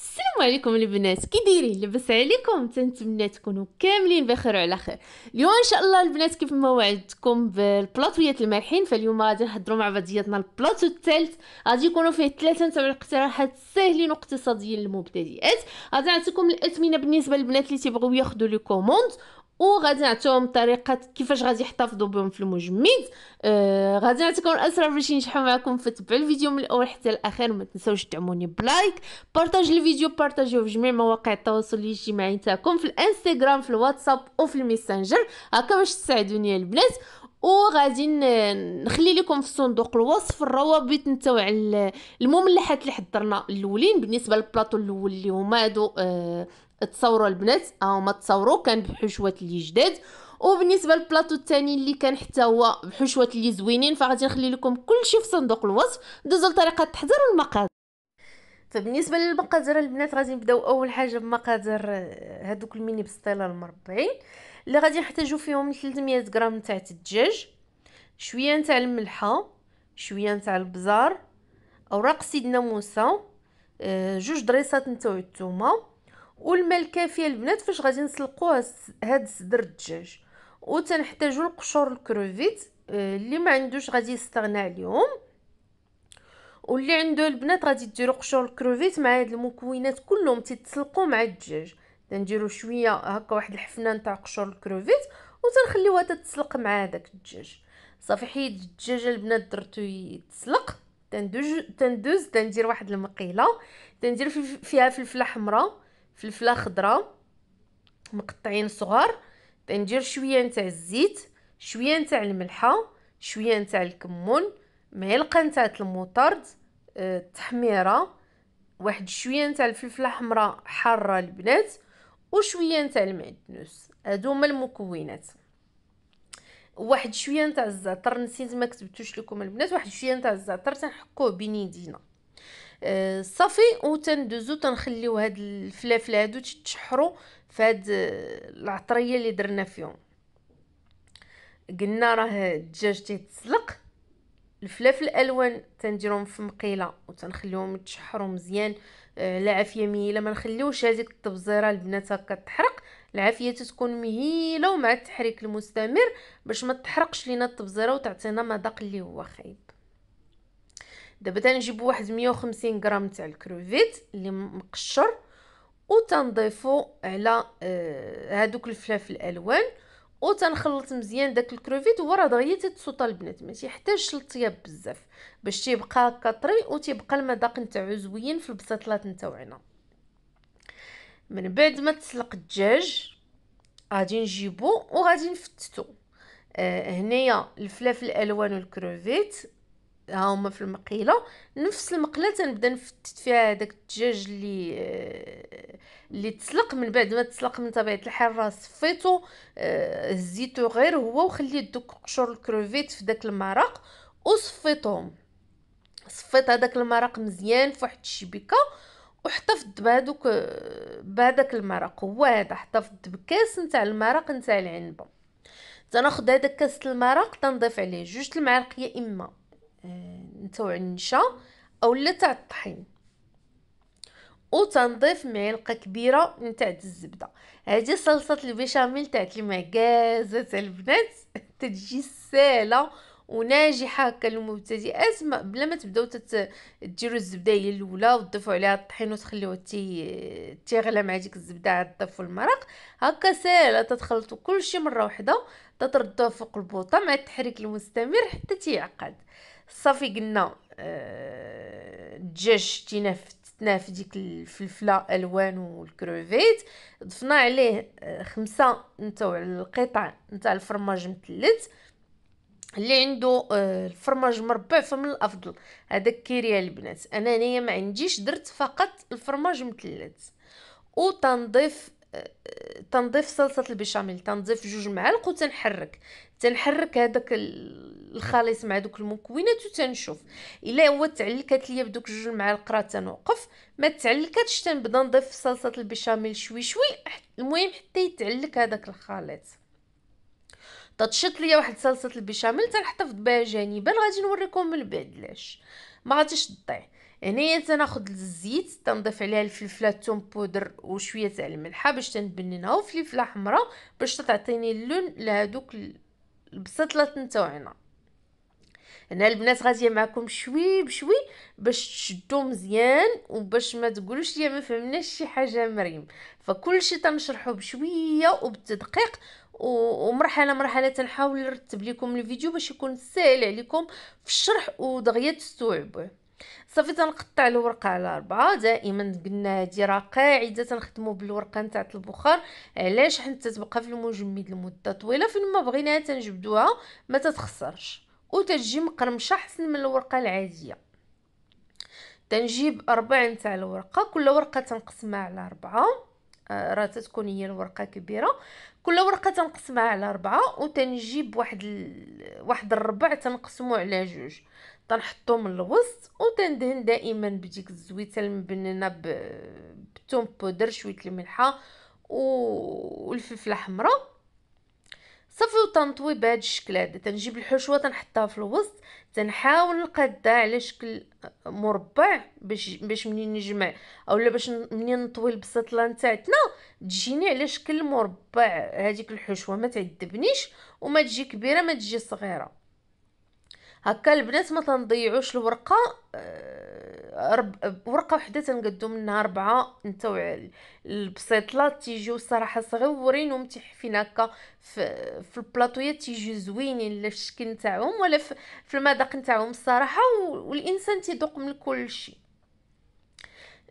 السلام عليكم البنات كي دايرين لاباس عليكم تنتمنى تكونوا كاملين بخير وعلى خير اليوم ان شاء الله البنات كيف ما وعدتكم بالبلاطويات المالحين فاليوم غادي نهضروا مع بعضياتنا البلاطو الثالث غادي يكونوا فيه ثلاثه نتاع الاقتراحات ساهلين واقتصاديين للمبتدئات غادي نعطيكم الاثمنه بالنسبه للبنات اللي تيبغيو ياخذوا لي كوموند وغادي نعطيهم طريقه كيفاش غادي يحتفظوا بهم في المجمد آه غادي نعطيكم الاسرار باش ينجحوا معكم فتبعوا الفيديو من الاول حتى الاخير وما تنساوش تدعموني بلايك بارطاج الفيديو بارطاجيوه في جميع مواقع التواصل الاجتماعي تاعكم في الانستغرام في الواتساب وفي الميسنجر هكا باش تساعدوني البنات وغادي نخلي لكم في صندوق الوصف الروابط نتاع المملحات اللي حضرنا الاولين بالنسبه للبلاطو الاول اللي هما هادو آه تصوروا البنات ها هما تصوروا كان بحشوه اللي جداد وبالنسبه للبلاطو الثاني اللي كان حتى هو بحشوه اللي زوينين فغادي نخلي لكم كلشي في صندوق الوصف دوزوا لطريقه التحضير والمقادير فبالنسبه للمقادير البنات غادي نبداو اول حاجه بمقادير هذوك آه، الميني بسطيله المربعين اللي غادي نحتاجو فيهم 300 غرام تاع الدجاج شويه تاع الملحه شويه تاع البزار اوراق سيدنا موسى آه، جوج دريسات نتاع الثومه والماء الكافيه البنات فاش غادي نسلقوه هاد صدر الدجاج وتنحتاجوا القشور الكروفيت آه، اللي ما عندوش غادي يستغنى عليهم واللي عنده البنات غادي ديروا قشور الكروفيت مع هاد المكونات كلهم تيتسلقوا مع الدجاج تنديروا شويه هكا واحد الحفنه نتاع قشور الكروفيت وتنخليوها تتسلق مع داك الدجاج صافي حيد الدجاج البنات درتو يتسلق تندوز تندوز تندير واحد المقيله تندير فيها فلفله حمراء فلفله خضراء مقطعين صغار تندير شويه نتاع الزيت شويه نتاع الملحه شويه نتاع الكمون معلقه نتاع المطرد آه، التحميره واحد شويه نتاع الفلفله حمراء حاره البنات وشويه نتاع المعدنوس هادو هما المكونات واحد شويه نتاع الزعتر نسيت ما كتبتوش لكم البنات واحد شويه نتاع الزعتر تنحكوه بين يدينا صافي وتندوزو تنخليو هاد الفلافل هادو تتشحروا في هاد آه، العطريه اللي درنا فيهم قلنا راه الدجاج تيتسلق الفلافل الالوان تنديرهم في مقيله وتنخليهم يتشحروا مزيان على آه، عافيه مهيله ما نخليوش هذيك التبزيره البنات هكا تحرق العافيه تتكون مهيله ومع التحريك المستمر باش ما تحرقش لينا التبزيره وتعطينا مذاق اللي هو خايب دابا تنجيبو واحد 150 غرام تاع الكروفيت اللي مقشر وتنضيفو على آه، هادوك الفلافل الالوان وتنخلط مزيان داك الكروفيت هو راه دغيا تتسوطا البنات ما تيحتاجش بزاف باش تيبقى هكا طري وتيبقى المذاق نتاعو زوين في البصيطلات نتاوعنا من بعد ما تسلق الدجاج غادي نجيبو وغادي نفتتو آه هنايا الفلافل الالوان والكروفيت ها هما في المقيله نفس المقله تنبدا نفتت فيها داك الدجاج اللي آه، اللي تسلق من بعد ما تسلق من طبيعه الحال راه صفيتو هزيتو آه، غير هو وخليت دوك قشور الكروفيت في داك المرق وصفيتهم صفيت هذاك المرق مزيان في واحد الشبكه وحتفظت بهذوك بهذاك المرق هو هذا حتفظت بكاس نتاع المرق نتاع العنبه تناخذ هذاك كاس المرق تنضيف عليه جوج المعالق يا اما نتاع النشا اولا تاع الطحين وتنضيف معلقه كبيره نتاع الزبده هذه صلصه البيشاميل تاع المعكازه تاع البنات تجي سهله وناجحه هكا للمبتدئات بلا ما تبداو تديروا الزبده هي الاولى وتضيفوا عليها الطحين وتخليوه تي تيغلى مع ديك الزبده عاد تضيفوا المرق هكا ساهله تتخلطوا كلشي مره واحده تتردوه فوق البوطه مع التحريك المستمر حتى تيعقد صافي قلنا آه، الدجاج شتيناه فتناه في ديك الفلفله الوان والكروفيت ضفنا عليه آه، خمسة نتاع القطع نتاع الفرماج مثلث اللي عنده آه، الفرماج مربع فمن الافضل هذاك كيريا البنات انا هنايا ما عنديش درت فقط الفرماج مثلث وتنضيف تنضيف صلصه البيشاميل تنضيف جوج معالق وتنحرك تنحرك هذاك الخليط مع دوك المكونات وتنشوف الا هو تعلكات ليا بدوك جوج معالق راه تنوقف ما تعلكاتش تنبدا نضيف صلصه البيشاميل شوي شوي المهم حتى يتعلك هذاك الخليط تتشط ليا واحد صلصه البيشاميل تنحتفظ بها جانبا غادي نوريكم من بعد لاش ما غاديش تضيع هنايا تناخد الزيت تنضيف عليها الفلفله الثوم بودر وشويه تاع الملحه باش تنبننها وفلفله حمراء باش تعطيني اللون لهذوك البسطلات نتاعنا هنا البنات غاديه معكم شوي بشوي باش تشدو مزيان وباش ما تقولوش ليا ما فهمناش شي حاجه مريم فكل شيء تنشرحه بشويه وبالتدقيق ومرحله مرحله تنحاول نرتب لكم الفيديو باش يكون سهل عليكم في الشرح ودغيا تستوعبوه صافي تنقطع الورقه على ربعة دائما قلنا هذه راه قاعده تنخدموا بالورقه نتاع البخار علاش حيت تبقى في المجمد لمده طويله فين ما بغيناها تنجبدوها ما تتخسرش وتجي مقرمشه حسن من الورقه العاديه تنجيب اربع نتاع الورقه كل ورقه تنقسمها على ربعة آه، راه تتكون هي الورقه كبيره كل ورقه تنقسمها على ربعة وتنجيب واحد ال... واحد الربع تنقسمو على جوج تنحطو من الوسط وتندهن دائما بديك الزويته المبننه بالثوم بودر شويه الملحه والفلفله حمراء صافي وتنطوي بهذا الشكل هذا تنجيب الحشوه تنحطها في الوسط تنحاول نقادها على شكل مربع باش باش منين نجمع اولا باش منين نطوي البسطله تاعتنا تجيني على شكل مربع هذيك الحشوه ما تعذبنيش وما تجي كبيره ما تجي صغيره هكا البنات ما تنضيعوش الورقه آه، رب... ورقه وحده تنقدو منها ربعه انت البسيطلات تيجيو الصراحه صغيورين ومتحفين هكا في, في البلاطويات تيجيو زوينين لا في الشكل نتاعهم ولا في, في المذاق نتاعهم الصراحه و... والانسان تيذوق من كل شيء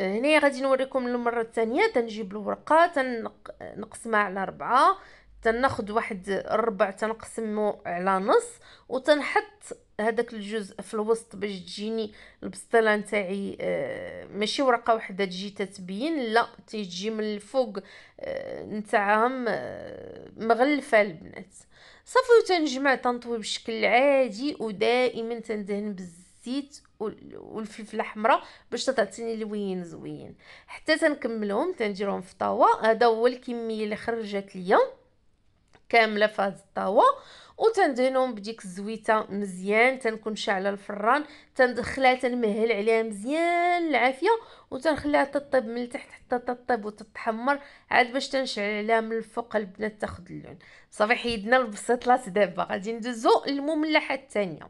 آه، هنايا غادي نوريكم المره الثانيه تنجيب الورقه تنقسمها على ربعه تناخد واحد الربع تنقسمه على نص وتنحط هذاك الجزء في الوسط باش تجيني البسطيله نتاعي آه، ماشي ورقه وحده تجي تتبين لا تيجي من الفوق آه، نتاعهم آه، مغلفه البنات صافي وتنجمع تنطوي بشكل عادي ودائما تندهن بالزيت والفلفله الحمراء باش تعطيني لوين زوين حتى تنكملهم تنديرهم في طاوه هذا هو الكميه اللي خرجت ليا كامله في هذه الطاوه وتندهنهم بديك الزويته مزيان تنكون شاعله الفران تندخلها تنمهل عليها مزيان العافيه وتنخليها تطيب من التحت حتى تطيب وتتحمر عاد باش تنشعل عليها من الفوق البنات تاخذ اللون صافي حيدنا البسطلات دابا غادي ندوزو المملحه الثانيه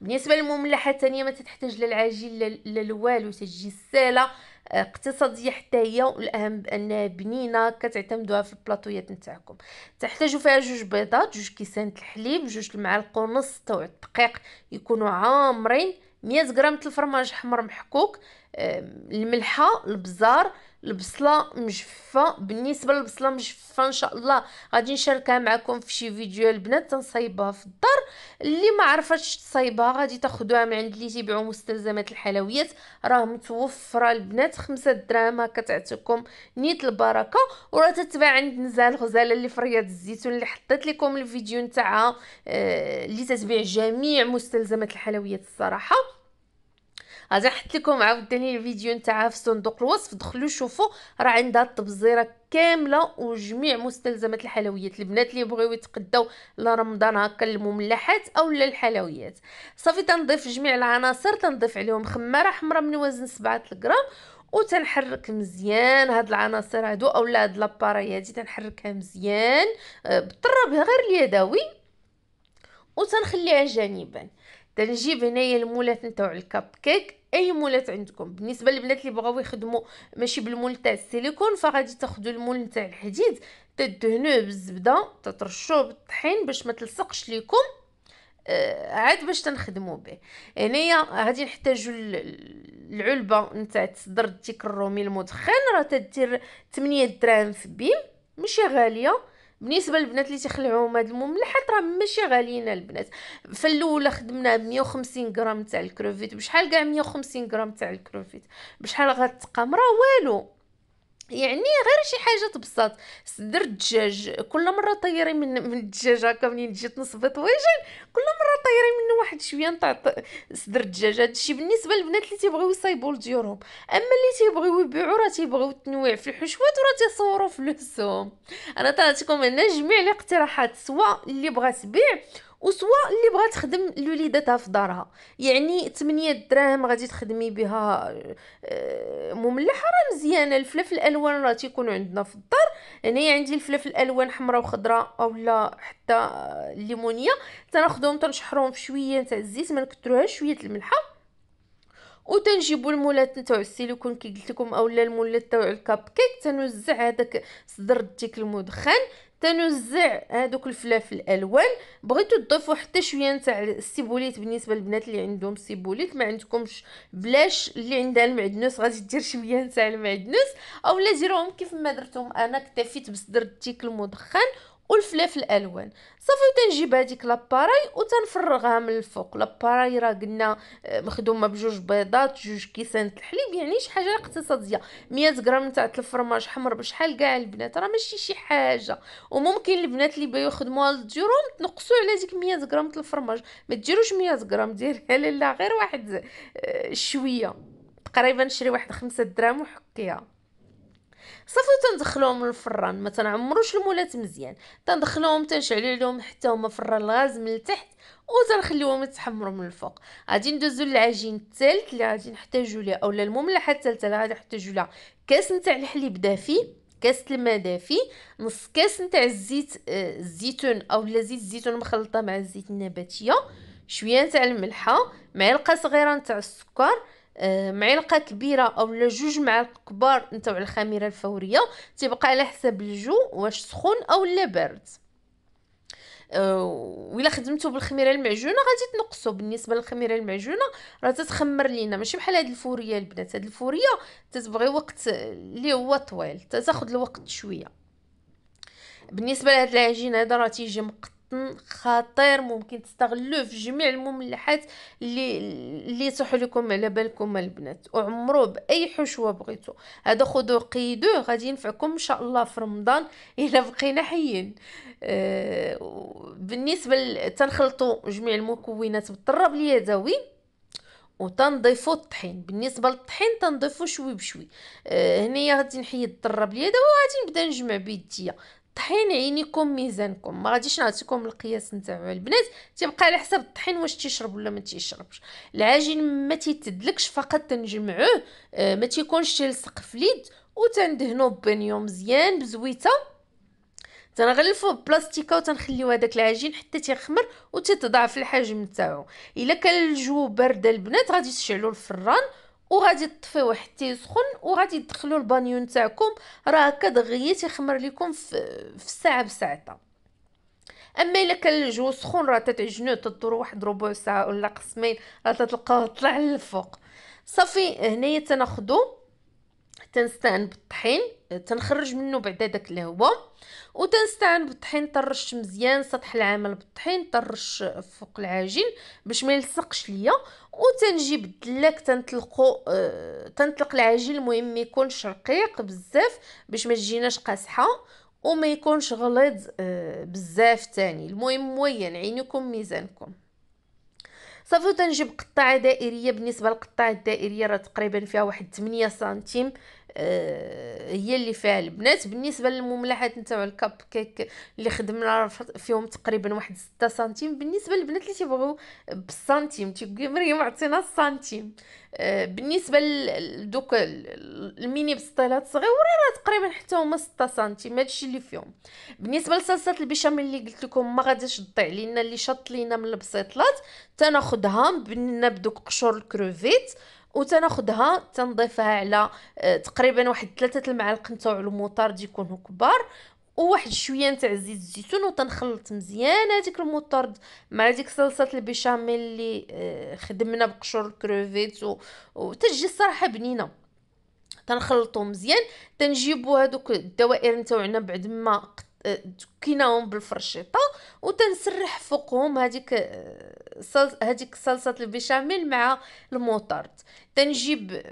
بالنسبه للمملحه الثانيه ما تحتاج لا العجين لا والو تجي الساله اقتصاديه حتى هي والاهم بانها بنينه كتعتمدوها في البلاطويات نتاعكم تحتاجوا فيها جوج بيضات جوج كيسان الحليب جوج المعالق ونص تاع الدقيق يكونوا عامرين 100 غرام الفرماج حمر محكوك الملحه البزار البصله مجففه بالنسبه للبصله مجففه ان شاء الله غادي نشاركها معكم في شي فيديو البنات تنصايبها في الدار اللي ما عرفاتش تصايبها غادي تاخذوها من عند اللي تيبيعوا مستلزمات الحلويات راه متوفره البنات خمسة دراهم هكا تعطيكم نيت البركه وراه تتباع عند نزال غزاله اللي في رياض الزيتون اللي حطيت لكم الفيديو نتاعها آه، اللي تتبيع جميع مستلزمات الحلويات الصراحه غادي نحط لكم عاوتاني الفيديو نتاعها في صندوق الوصف دخلوا شوفوا راه عندها التبزيره كامله وجميع مستلزمات الحلويات البنات اللي بغيو يتقداو لرمضان هكا المملحات او الحلويات صافي تنضيف جميع العناصر تنضيف عليهم خماره حمراء من وزن 7 غرام وتنحرك مزيان هاد العناصر هادو اولا هاد لاباري هادي تنحركها مزيان آه، بالطراب غير اليدوي وتنخليها جانبا تنجيب هنايا المولات نتاع الكب كيك اي مولات عندكم بالنسبه للبنات اللي بغاو يخدموا ماشي بالمول تاع السيليكون فغادي تاخذوا المول تاع الحديد تدهنوه بالزبده تترشوه بالطحين باش ما تلصقش ليكم آه عاد باش تنخدموا به هنايا يعني غادي نحتاجوا العلبه نتاع تصدر ديك الرومي المدخن راه تدير 8 دراهم في بيم ماشي غاليه بالنسبه للبنات اللي تيخلعوهم هاد المملحات راه ماشي غاليين البنات في الاول خدمنا 150 غرام تاع الكروفيت بشحال كاع 150 غرام تاع الكروفيت بشحال غتقام راه والو يعني غير شي حاجه تبسط درت دجاج كل مره طيري من من الدجاج هكا منين جيت نصبط وجهي كل واحد شويه نتاع صدر الدجاج هادشي بالنسبه للبنات اللي تيبغيو يصايبوا لديورهم اما اللي تيبغيو يبيعوا راه تيبغيو التنويع في الحشوات وراه تيصوروا فلوسهم انا طلعت لكم هنا جميع الاقتراحات سواء اللي بغات تبيع وسوا اللي بغات تخدم لوليداتها في دارها يعني 8 دراهم غادي تخدمي بها آه، مملحه راه مزيانه الفلف الالوان راه تيكون عندنا في الدار هنايا عندي الفلف الالوان حمراء وخضراء اولا حتى الليمونيه تناخذهم تنشحرهم بشويه تاع الزيت ما نكثروهاش شويه الملحه وتنجيبوا المولات نتاع السيليكون كي قلت لكم اولا المولات تاع الكاب كيك تنوزع هذاك صدر الديك المدخن تنزع هذوك الفلافل الالوان بغيتو تضيفوا حتى شويه نتاع السيبوليت بالنسبه للبنات اللي عندهم السيبوليت ما عندكمش بلاش اللي عندها المعدنوس غادي دير شويه نتاع المعدنوس اولا ديروهم كيف ما درتهم انا اكتفيت بصدر التيك المدخن والفلفل الالوان صافي وتنجيب هذيك لاباراي وتنفرغها من الفوق لاباراي راه قلنا آه، مخدومه بجوج بيضات جوج كيسان الحليب يعني شي حاجه اقتصاديه 100 غرام تاع الفرماج حمر بشحال كاع البنات راه ماشي شي حاجه وممكن البنات اللي باغيو يخدموها للديورهم تنقصوا على ديك 100 غرام تاع الفرماج ما ديروش 100 غرام ديرها لا غير واحد آه، شويه تقريبا شري واحد خمسة دراهم وحكيها صافي تندخلوهم للفران ما تنعمروش المولات مزيان تندخلوهم تنشعلو عليهم حتى هما فران الغاز من التحت وتنخليوهم يتحمروا من الفوق غادي ندوزو للعجين الثالث اللي غادي نحتاجو ليه اولا المملحه الثالثه اللي غادي نحتاجو لها كاس نتاع الحليب دافي كاس الماء دافي نص كاس نتاع الزيت آه، الزيتون اولا زيت الزيتون مخلطه مع الزيت النباتيه شويه نتاع الملحه معلقه صغيره نتاع السكر آه، معلقه كبيره او لا جوج معالق كبار نتاع الخميره الفوريه تيبقى على حسب الجو واش سخون او لا بارد الا آه، خدمتو بالخميره المعجونه غادي تنقصو بالنسبه للخميره المعجونه راه تتخمر لينا ماشي بحال هاد الفوريه البنات هاد الفوريه تتبغي وقت اللي هو طويل تاخذ الوقت شويه بالنسبه لهاد العجين هذا راه تيجي مقطع خطير ممكن تستغلوه في جميع المملحات اللي اللي يصح لكم على بالكم البنات وعمروه باي حشوه بغيتو هذا خذوه قيدوه غادي ينفعكم ان شاء الله في رمضان الا بقينا حيين آه بالنسبه تنخلطوا جميع المكونات بالطراب اليدوي وتنضيفوا الطحين بالنسبه للطحين تنضيفوا شوي بشوي آه، هنايا غادي نحيد الطراب اليدوي وغادي نبدا نجمع بيديا الطحين عينيكم ميزانكم ما غاديش نعطيكم القياس نتاعو البنات تيبقى على حسب الطحين واش تيشرب ولا ما تيشربش العجين ما تيتدلكش فقط تنجمعوه آه، ما تيكونش تيلصق في اليد وتندهنوه ببنيو مزيان بزويته تنغلفو ببلاستيكه وتنخليو هذاك العجين حتى تيخمر وتتضاعف الحجم نتاعو الا كان الجو بارد البنات غادي تشعلوا الفران وغادي تطفيوه حتى يسخن وغادي تدخلوا البانيو نتاعكم راه هكا دغيا تيخمر لكم في, في ساعه بساعتها اما الا كان الجو سخون راه تتعجنوه تدور واحد ربع ساعه ولا قسمين راه تتلقاوه طلع للفوق صافي هنايا تناخذوا تنستعن بالطحين تنخرج منه بعدا داك الهواء وتنستعن بالطحين طرش مزيان سطح العمل بالطحين طرش فوق العجين باش ما يلصقش ليا وتنجيب الدلاك تنطلقو اه تنطلق العجين المهم ما يكونش رقيق بزاف باش ما تجيناش قاسحه وما يكونش غليظ اه بزاف تاني المهم موين عينكم ميزانكم صافي تنجيب قطعه دائريه بالنسبه للقطعه الدائريه راه تقريبا فيها واحد 8 سنتيم آه، هي اللي فيها البنات بالنسبه للمملحات نتاع الكاب كيك اللي خدمنا فيهم تقريبا واحد 6 سنتيم بالنسبه للبنات اللي تيبغيو بالسنتيم تيقولي مريم عطينا السنتيم آه، بالنسبه لدوك الميني بسطيلات صغيره راه تقريبا حتى هما 6 سنتيم هادشي اللي فيهم بالنسبه لصلصه البشاميل اللي قلت لكم ما غاديش تضيع لينا اللي شط لينا من البسيطلات تناخدها بدنا بدوك قشور الكروفيت وتناخذها تنضيفها على آه، تقريبا واحد ثلاثة المعالق نتاع الموطارد يكونوا كبار وواحد شويه نتاع زيت الزيتون وتنخلط مزيان هذيك الموطرد مع ديك صلصه البيشاميل اللي آه، خدمنا بقشور الكروفيت وتجي الصراحه بنينه تنخلطو مزيان تنجيبو هذوك الدوائر نتاعنا بعد ما كيناهم بالفرشيطه وتنسرح فوقهم هذيك هذيك آه، صلصه البيشاميل مع الموطارد تنجيب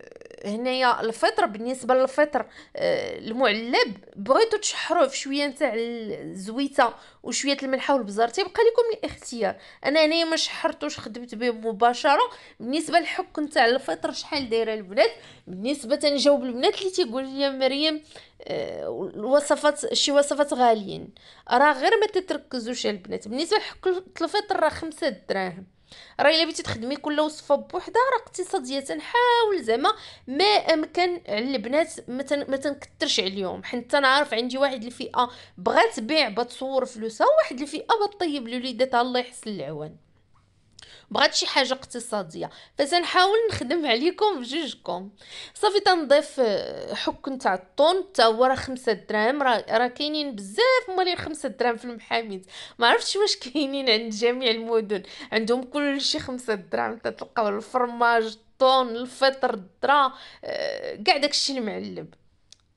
هنايا الفطر بالنسبه للفطر آه، المعلب بغيتو تشحروه شويه نتاع الزويته وشويه الملحه والبزار تيبقى لكم الاختيار انا هنايا ما شحرتوش خدمت به مباشره بالنسبه للحك نتاع الفطر شحال دايره البنات بالنسبه تنجاوب البنات اللي تيقول لي مريم آه، الوصفات شي وصفات غاليين راه غير ما تتركزوش البنات بالنسبه لحك الفطر راه خمسة دراهم راه الا بغيتي تخدمي كل وصفه بوحدها راه اقتصاديه حاول زعما ما امكن على البنات ما تنكثرش عليهم حيت تنعرف عندي واحد الفئه بغات تبيع بتصور فلوسها وواحد الفئه بطيب لوليداتها الله يحسن العوان بغات شي حاجه اقتصاديه فسنحاول نخدم عليكم بجوجكم صافي تنضيف آه، حك نتاع الطون حتى هو راه 5 دراهم راه كاينين بزاف مالين 5 دراهم في المحاميد ما عرفتش واش كاينين عند جميع المدن عندهم كلشي 5 دراهم تتلقاو الفرماج الطون الفطر الدرا كاع آه، داكشي المعلب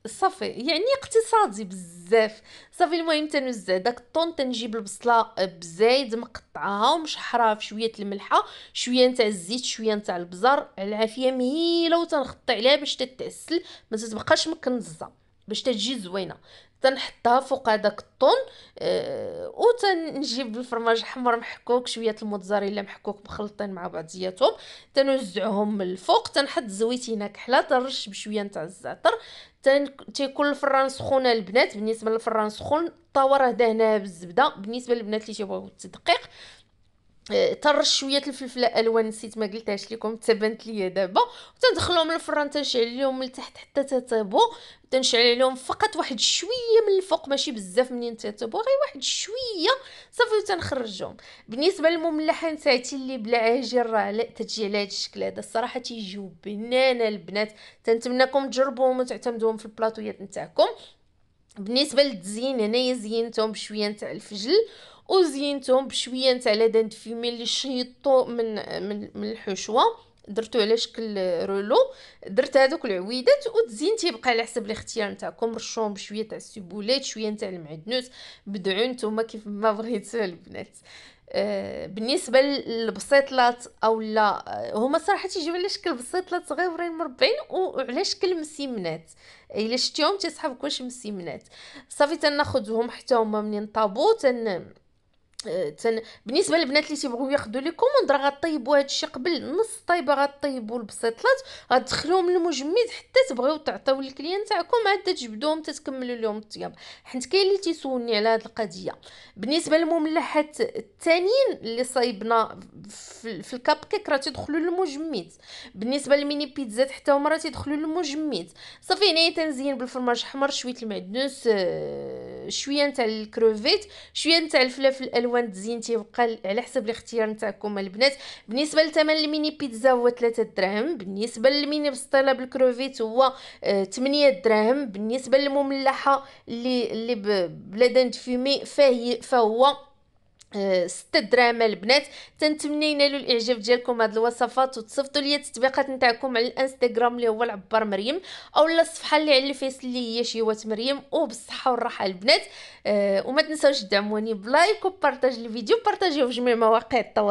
صافي يعني اقتصادي بزاف صافي المهم تنوزع داك الطون تنجيب البصله بزايد مقطعها ومشحراها في شويه الملحه شويه نتاع الزيت شويه نتاع البزار العافيه مهيله وتنغطي عليها باش تتعسل ما تتبقاش مكنزه باش تجي زوينه تنحطها فوق هذاك الطون أه وتنجيب الفرماج حمر محكوك شويه الموتزاريلا محكوك مخلطين مع بعضياتهم تنوزعهم من الفوق تنحط زويتينه كحله ترش بشويه نتاع الزعتر تن تيكون الفران سخونه البنات بالنسبه للفران سخون طاوره راه دهناه بالزبده بالنسبه للبنات اللي تيبغيو التدقيق طرش شويه الفلفله الوان نسيت ما قلتهاش لكم تبانت ليا دابا تندخلهم للفران تنشعل لهم التحت حتى تطيبوا تنشعل عليهم فقط واحد شويه من الفوق ماشي بزاف منين تطيبوا غير واحد شويه صافي وتنخرجهم بالنسبه للمملحه نتاعتي اللي بلا عجين راه لا تجي على هذا الشكل هذا الصراحه تيجيو بنانه البنات تنتمناكم تجربوهم وتعتمدوهم في البلاطويات نتاعكم بالنسبه للتزيين هنايا زينتهم بشويه نتاع الفجل وزينتهم بشويه نتاع لبن فيمي اللي شيطو من من, من الحشوه درتو على شكل رولو درت هذوك العويدات وتزينتي تيبقى على حسب الاختيار نتاعكم رشوهم بشويه تاع السبولات شويه نتاع المعدنوس بدعوا نتوما كيف ما بغيتوا البنات آه، بالنسبه للبسيطلات او لا آه، هما صراحه تيجيو على شكل بسيطلات صغيورين مربعين وعلى شكل مسيمنات الا شتيهم تيصحابك واش مسيمنات صافي تناخذهم حتى هما منين طابو تن تن... بالنسبه للبنات اللي تيبغيو ياخذوا لي كوموند راه غطيبوا هادشي قبل نص طيبه غطيبوا البسيطلات غتدخلوهم للمجمد حتى تبغيو تعطيو للكليان تاعكم عاد تجبدوهم تتكملوا لهم الطياب حيت كاين اللي تيسولني على هذه القضيه بالنسبه للمملحات الثانيين اللي صايبنا في, في الكاب كيك راه تيدخلوا للمجمد بالنسبه للميني بيتزات حتى هما راه تيدخلوا للمجمد صافي هنايا تنزين بالفرماج حمر شويه المعدنوس آه، شويه نتاع الكروفيت شويه نتاع الفلافل الالوان الالوان تزين تيبقى على حسب الاختيار نتاعكم البنات بالنسبه لثمن الميني بيتزا هو 3 دراهم بالنسبه للميني بسطيله بالكروفيت هو 8 آه، دراهم بالنسبه للمملحه اللي اللي بلادن فيمي فهي فهو ستة دراهم البنات تنتمنى ينالوا الاعجاب ديالكم هذه الوصفات وتصيفطوا لي التطبيقات نتاعكم على الانستغرام اللي هو العبار مريم او الصفحه اللي على الفيس اللي هي شيوات مريم وبالصحه والراحه البنات أه وما تنساوش تدعموني بلايك وبارطاج الفيديو بارطاجيوه في جميع مواقع التواصل